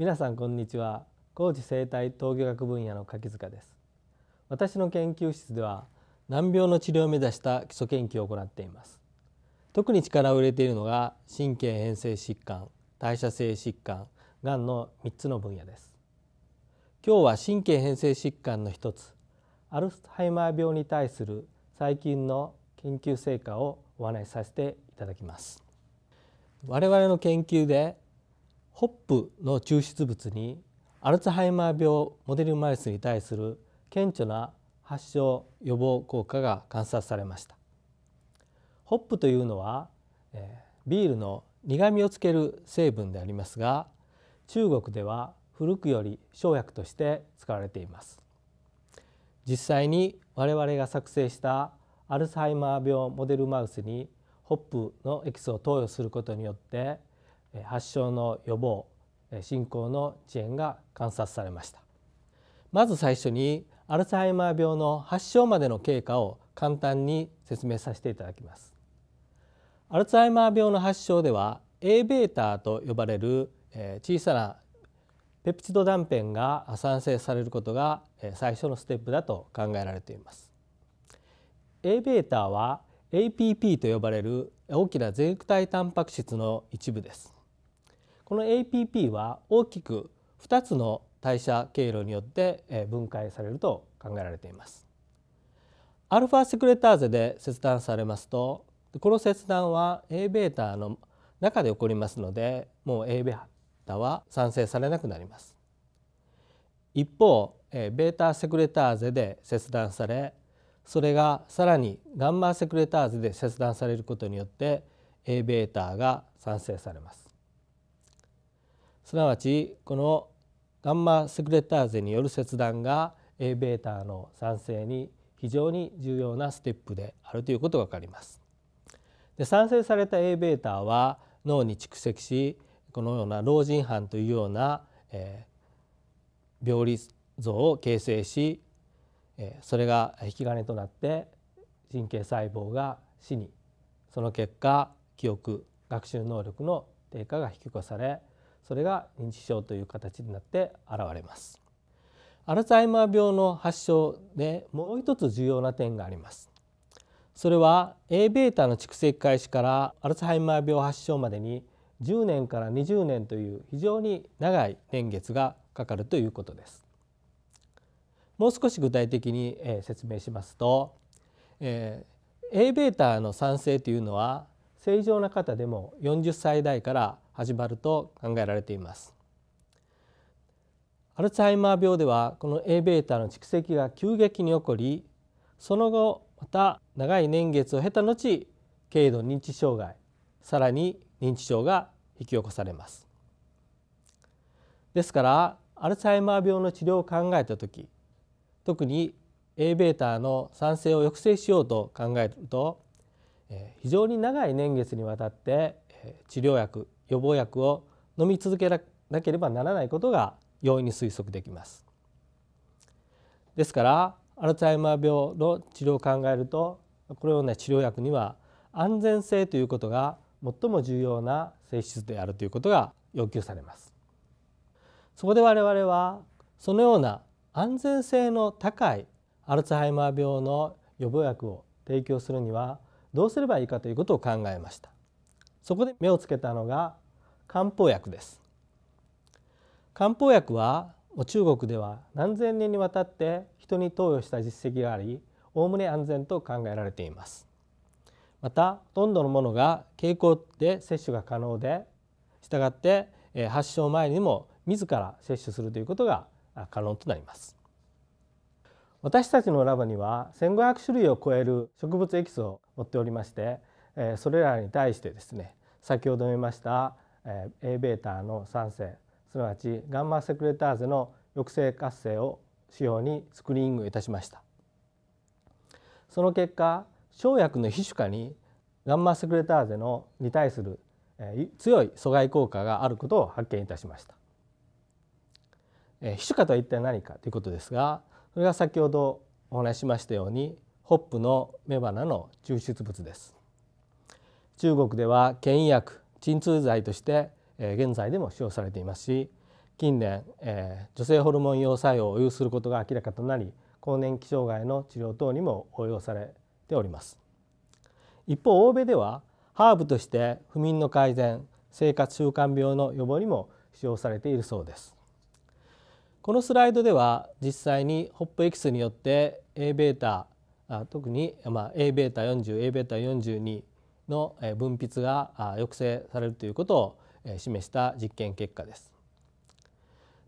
皆さんこんにちは高知生態統計学分野の柿塚です私の研究室では難病の治療を目指した基礎研究を行っています特に力を入れているのが神経変性疾患代謝性疾患がんの3つの分野です今日は神経変性疾患の一つアルツハイマー病に対する最近の研究成果をお話しさせていただきます我々の研究でホップの抽出物にアルツハイマー病モデルマウスに対する顕著な発症予防効果が観察されましたホップというのは、えビールの苦味をつける成分でありますが中国では古くより生薬として使われています実際に我々が作成したアルツハイマー病モデルマウスにホップのエキスを投与することによって発症の予防進行の遅延が観察されましたまず最初にアルツハイマー病の発症までの経過を簡単に説明させていただきますアルツハイマー病の発症では Aβ と呼ばれる小さなペプチド断片が産生されることが最初のステップだと考えられています Aβ は APP と呼ばれる大きな全体タンパク質の一部ですこの APP は大きく2つの代謝経路によって分解されると考えられています。アルファセクレターゼで切断されますとこの切断は Aβ の中で起こりますのでもう Aβ は産生されなくなります。一方 β セクレターゼで切断されそれがさらにガンマセクレターゼで切断されることによって Aβ が産生されます。すなわちこのガンマセクレターゼによる切断が Aβ の酸性に非常に重要なステップであるということが分かります。で酸性された Aβ は脳に蓄積しこのような老人斑というような、えー、病理像を形成し、えー、それが引き金となって神経細胞が死にその結果記憶学習能力の低下が引き起こされそれが認知症という形になって現れますアルツハイマー病の発症でもう一つ重要な点がありますそれは Aβ の蓄積開始からアルツハイマー病発症までに10年から20年という非常に長い年月がかかるということですもう少し具体的に説明しますと、えー、Aβ の酸性というのは正常な方でも40歳代から始まると考えられていますアルツハイマー病ではこの Aβ の蓄積が急激に起こりその後また長い年月を経た後軽度認知障害さらに認知症が引き起こされますですからアルツハイマー病の治療を考えた時特に Aβ の酸性を抑制しようと考えると非常に長い年月にわたって治療薬予防薬を飲み続けなければならないことが容易に推測できます。ですからアルツハイマー病の治療を考えるとこのような治療薬には安全性ということが最も重要な性質であるということが要求されます。そこで我々はそのような安全性の高いアルツハイマー病の予防薬を提供するにはどうすればいいかということを考えましたそこで目をつけたのが漢方薬です漢方薬は中国では何千年にわたって人に投与した実績がありおおむね安全と考えられていますまたほとんどのものが経口で接種が可能でしたがって発症前にも自ら接種するということが可能となります私たちのラボには1500種類を超える植物エキスを持っておりましてそれらに対してですね先ほど見ました Aβ の酸性すなわちガンマセクレターゼの抑制活性を使用にスクリーニングいたしましたその結果生薬の皮種化にガンマセクレターゼのに対する強い阻害効果があることを発見いたしました。皮種化とは一体何かということですがそれが先ほどお話ししましたようにホップの雌花の抽出物です中国では検疫薬鎮痛剤として現在でも使用されていますし近年女性ホルモン用作用を有することが明らかとなり更年期障害の治療等にも応用されております一方欧米ではハーブとして不眠の改善生活習慣病の予防にも使用されているそうですこのスライドでは実際にホップ X によって Aβ 特に、まあ、Aβ40、Aβ42 の分泌が抑制されるということを示した実験結果です。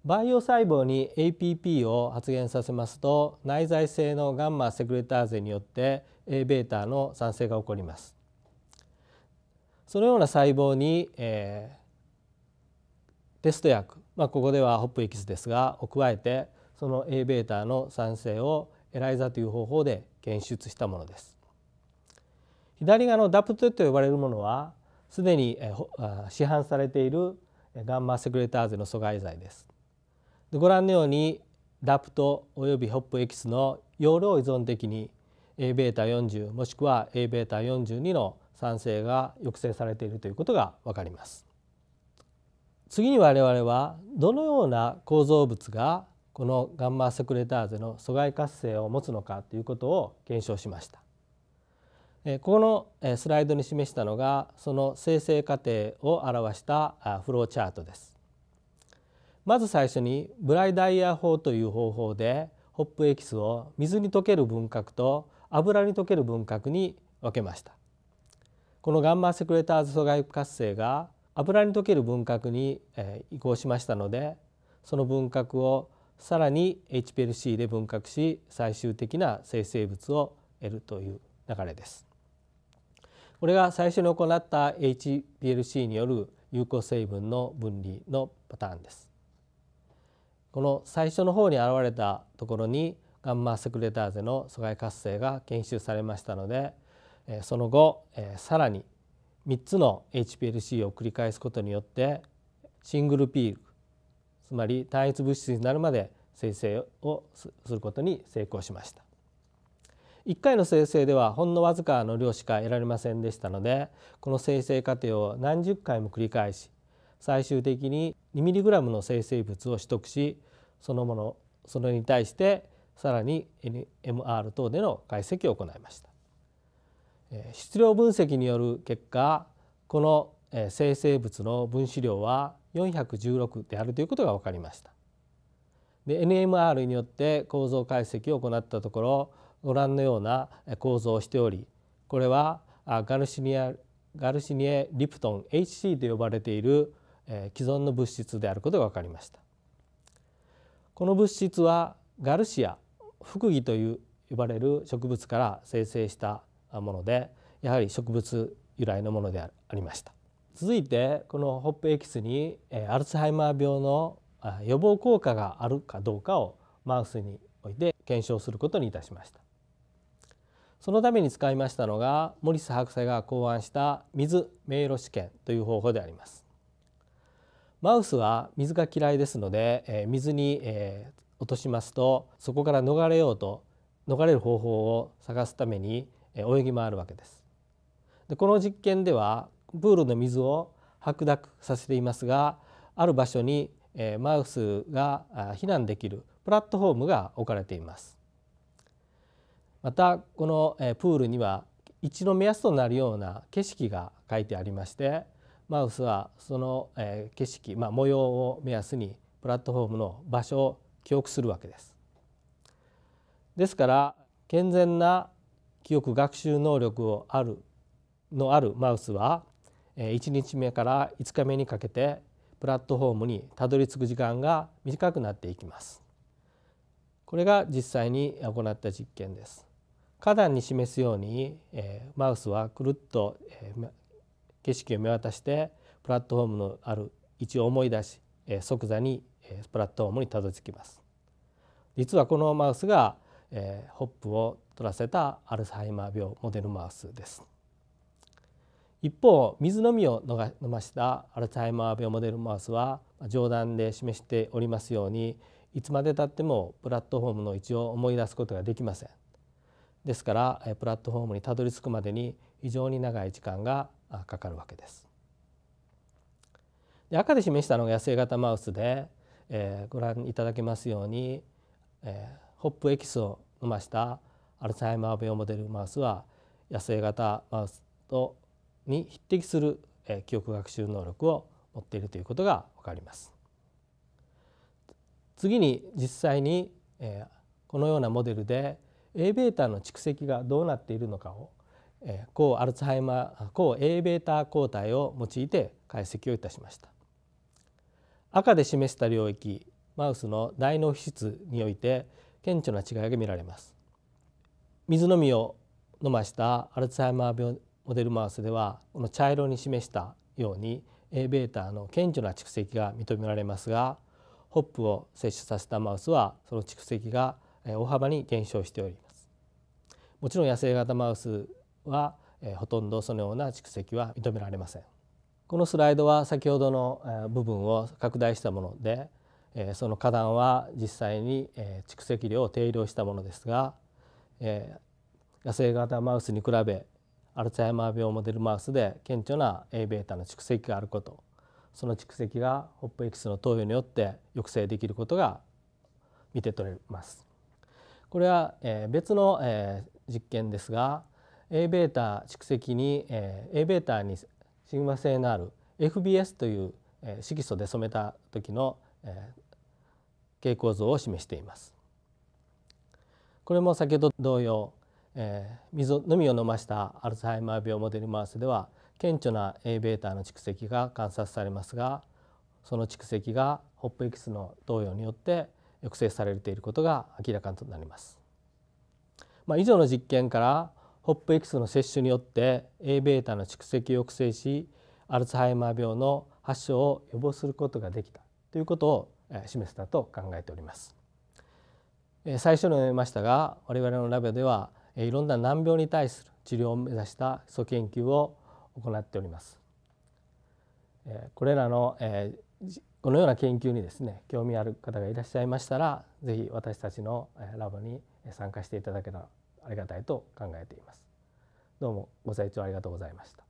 培養細胞に APP を発現させますと内在性のガンマセクレターゼによって Aβ の産生が起こります。そのような細胞に、えー、テスト薬まあ、ここではホップエキスですがを加えてその a タの酸性をエライザという方法で検出したものです。左側のダプトと呼ばれるものはすでに市販されているガンマセクレターゼの阻害剤です。でご覧のようにダプトおよびホップエキスの容量依存的に a タ4 0もしくは Aβ42 の酸性が抑制されているということがわかります。次に我々はどのような構造物がこのガンマセクレターゼの阻害活性を持つのかということを検証しました。ここのスライドに示したのがその生成過程を表したフローチャートです。まず最初にブライダイヤ法という方法でホップエキスを水に溶ける分殻と油に溶ける分殻に分けました。このガンマセクレターズ阻害活性が油に溶ける分革に移行しましたのでその分革をさらに HPLC で分割し最終的な生成物を得るという流れです。これが最初に行った HPLC による有効成分の分離のパターンです。この最初の方に現れたところにガンマセクレターゼの阻害活性が検出されましたのでその後さらに3つの HPLC を繰り返すことによってシングルピークつまり単一物質になるまで生成をすることに成功しました1回の生成ではほんのわずかの量しか得られませんでしたのでこの生成過程を何十回も繰り返し最終的に 2mg の生成物を取得しそのものそれに対してさらに NMR 等での解析を行いました質量分析による結果この生成物の分子量は416であるということが分かりました。で NMR によって構造解析を行ったところご覧のような構造をしておりこれはガルシニアガルシニエ・リプトン HC と呼ばれている既存の物質であることが分かりました。この物質はガルシアフクギという呼ばれる植物から生成したものでやはり植物由来のものでありました続いてこのホップエキスにアルツハイマー病の予防効果があるかどうかをマウスにおいて検証することにいたしましたそのために使いましたのがモリス博士が考案した水迷路試験という方法でありますマウスは水が嫌いですので、え水に、え落としますとそこから逃れようと逃れる方法を探すために泳ぎ回るわけです。でこの実験ではプールの水を白濁させていますがある場所にマウスが避難できるプラットフォームが置かれています。またこのプールには一の目安となるような景色が書いてありましてマウスはその景色、まあ、模様を目安にプラットフォームの場所を記憶するわけです。ですから健全な記憶学習能力をあるのあるマウスは1日目から5日目にかけてプラットフォームにたどり着く時間が短くなっていきます。これが実際に行った実験です。花壇に示すように、えマウスはくるっと、景色を見渡してプラットフォームのある位置を思い出し、え即座に、えプラットフォームにたどり着きます。実はこのマウスがえー、ホップを取らせたアルツハイマー病モデルマウスです。一方水のみを飲ましたアルツハイマー病モデルマウスは上段で示しておりますようにいつまでたってもプラットフォームの位置を思い出すことができません。ですからプラットフォームにたどり着くまでに非常に長い時間がかかるわけです。で赤で示したのが野生型マウスで、えー、ご覧いただけますように、えー、ホップエキスを飲ましたアルツハイマー病モデルマウスは野生型マウスとに匹敵する記憶学習能力を持っているということが分かります。次に実際にこのようなモデルで Aβ の蓄積がどうなっているのかを抗アルツハイマー抗 Aβ 抗体を用いて解析をいたしました。赤で示した領域マウスの大脳皮質において顕著な違いが見られます水のみを飲ましたアルツハイマー病モデルマウスではこの茶色に示したように Aβ の顕著な蓄積が認められますがホップを摂取させたマウスはその蓄積が大幅に減少しておりますもちろん野生型マウスはほとんどそのような蓄積は認められませんこのスライドは先ほどの部分を拡大したものでその花壇は実際に蓄積量を定量したものですが野生型マウスに比べアルツハイマー病モデルマウスで顕著な Aβ の蓄積があることその蓄積がホップスの投与によって抑制できることが見て取れます。これは別の実験ですが Aβ 蓄積に Aβ にシグマ性のある FBS という色素で染めた時の傾向像を示していますこれも先ほど同様、えー、水のみを飲ましたアルツハイマー病モデルマウスでは顕著な Aβ の蓄積が観察されますがその蓄積がホップエキスの投与によって抑制されていることが明らかとなります。まあ、以上の実験からホップエキスの摂取によって Aβ の蓄積を抑制しアルツハイマー病の発症を予防することができたということを示せたと考えております。最初に述べましたが我々のラボではいろんな難病に対する治療を目指した基礎研究を行っております。これらのこのような研究にですね興味ある方がいらっしゃいましたら是非私たちのラボに参加していただけたらありがたいと考えています。どうもご清聴ありがとうございました。